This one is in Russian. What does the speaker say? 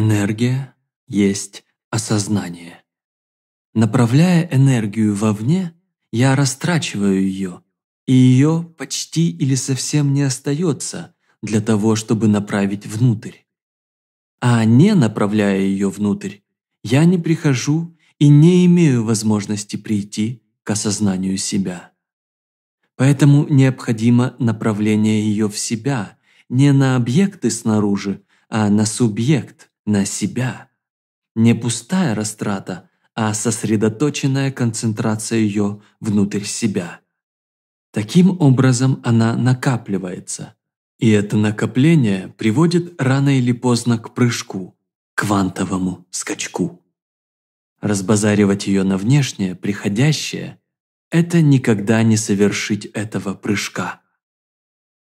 Энергия есть осознание. Направляя энергию вовне, я растрачиваю ее, и ее почти или совсем не остается для того, чтобы направить внутрь. А не направляя ее внутрь, я не прихожу и не имею возможности прийти к осознанию себя. Поэтому необходимо направление ее в себя, не на объекты снаружи, а на субъект – на себя. Не пустая растрата, а сосредоточенная концентрация ее внутрь себя. Таким образом она накапливается. И это накопление приводит рано или поздно к прыжку, квантовому скачку. Разбазаривать ее на внешнее, приходящее – это никогда не совершить этого прыжка.